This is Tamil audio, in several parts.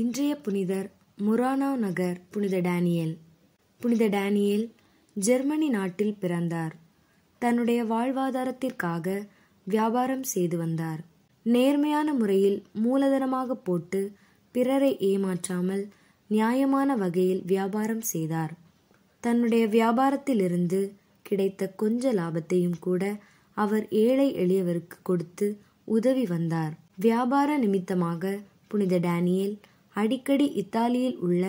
இன்றைய புனிதர் முரானா நகர் புனித டேனியல் புனித டேனியல் ஜெர்மனி நாட்டில் பிறந்தார் தன்னுடைய வாழ்வாதாரத்திற்காக வியாபாரம் செய்து வந்தார் நேர்மையான முறையில் மூலதனமாக போட்டு பிறரை ஏமாற்றாமல் நியாயமான வகையில் வியாபாரம் செய்தார் தன்னுடைய வியாபாரத்திலிருந்து கிடைத்த கொஞ்ச லாபத்தையும் கூட அவர் ஏழை எளியவருக்கு கொடுத்து உதவி வந்தார் வியாபார நிமித்தமாக புனித டேனியல் அடிக்கடி இத்தாலியில் உள்ள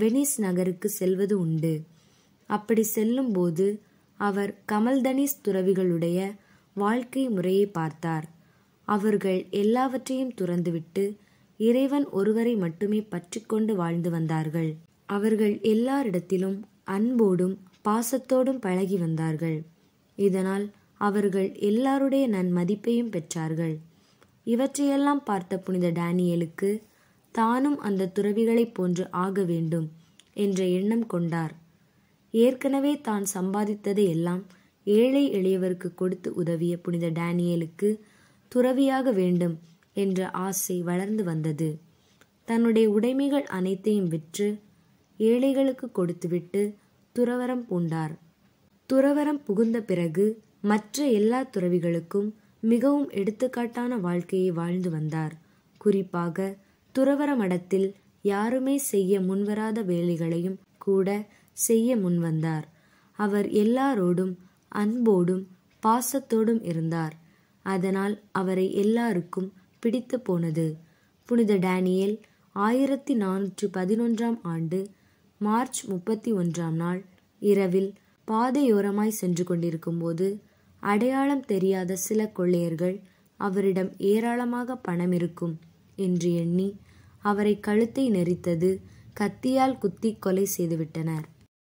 வெனிஸ் நகருக்கு செல்வது உண்டு அப்படி செல்லும்போது அவர் கமல்தனிஸ் துறவிகளுடைய வாழ்க்கை முறையை பார்த்தார் அவர்கள் எல்லாவற்றையும் துறந்துவிட்டு இறைவன் ஒருவரை மட்டுமே பற்றி கொண்டு வாழ்ந்து வந்தார்கள் அவர்கள் எல்லாரிடத்திலும் அன்போடும் பாசத்தோடும் பழகி வந்தார்கள் இதனால் அவர்கள் எல்லாருடைய நன்மதிப்பையும் பெற்றார்கள் இவற்றையெல்லாம் பார்த்த புனித டேனியலுக்கு தானும் அந்த துறவிகளைப் போன்று ஆக வேண்டும் என்ற எண்ணம் கொண்டார் ஏற்கனவே தான் சம்பாதித்ததை எல்லாம் ஏழை எளியவருக்கு கொடுத்து உதவிய புனித டேனியலுக்கு துறவியாக வேண்டும் என்ற ஆசை வளர்ந்து வந்தது தன்னுடைய உடைமைகள் அனைத்தையும் விற்று ஏழைகளுக்கு கொடுத்துவிட்டு துறவரம் பூண்டார் துறவரம் புகுந்த பிறகு மற்ற எல்லா துறவிகளுக்கும் மிகவும் எடுத்துக்காட்டான வாழ்க்கையை வாழ்ந்து வந்தார் குறிப்பாக துறவர மடத்தில் யாருமே செய்ய முன்வராத வேலைகளையும் கூட செய்ய முன்வந்தார் அவர் எல்லாரோடும் அன்போடும் பாசத்தோடும் இருந்தார் அதனால் அவரை எல்லாருக்கும் பிடித்து போனது புனித டேனியல் ஆயிரத்தி நானூற்று பதினொன்றாம் ஆண்டு மார்ச் முப்பத்தி ஒன்றாம் நாள் இரவில் பாதையோரமாய் சென்று கொண்டிருக்கும்போது அடையாளம் தெரியாத சில கொள்ளையர்கள் அவரிடம் ஏராளமாக பணம் இருக்கும் என்று எண்ணி அவரை கழுத்தை நெரித்தது கத்தியால் குத்தி கொலை செய்துவிட்டனர்